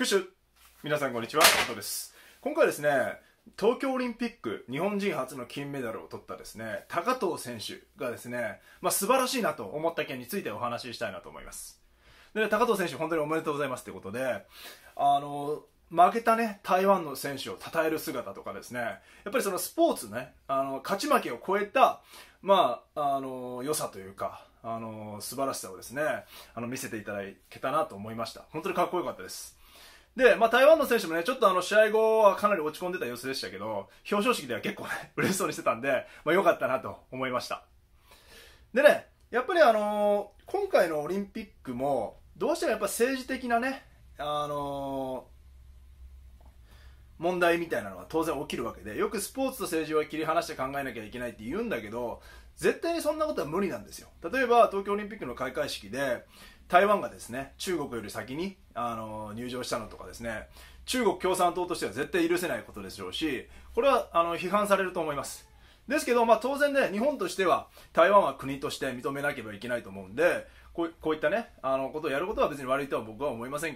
クシュ皆さんこんにちは、佐藤です。今回ですね、東京オリンピック日本人初の金メダルを取ったですね、高藤選手がですね、まあ、素晴らしいなと思った件についてお話ししたいなと思います。で、ね、高藤選手本当におめでとうございますということで、あの、負けたね、台湾の選手を称える姿とかですね、やっぱりそのスポーツね、あの、勝ち負けを超えた、まあ、あの、良さというか、あの、素晴らしさをですね、あの、見せていただけたなと思いました。本当にかっこよかったです。で、まあ、台湾の選手もね、ちょっとあの、試合後はかなり落ち込んでた様子でしたけど、表彰式では結構ね、嬉しそうにしてたんで、まあ、良かったなと思いました。でね、やっぱりあのー、今回のオリンピックも、どうしてもやっぱ政治的なね、あのー問題みたいなのは当然起きるわけでよくスポーツと政治は切り離して考えなきゃいけないって言うんだけど絶対にそんなことは無理なんですよ例えば東京オリンピックの開会式で台湾がですね中国より先にあの入場したのとかですね中国共産党としては絶対許せないことでしょうしこれはあの批判されると思いますですけど、まあ、当然ね日本としては台湾は国として認めなければいけないと思うんでこういったねあのことをやることは別に悪いとは僕は思いません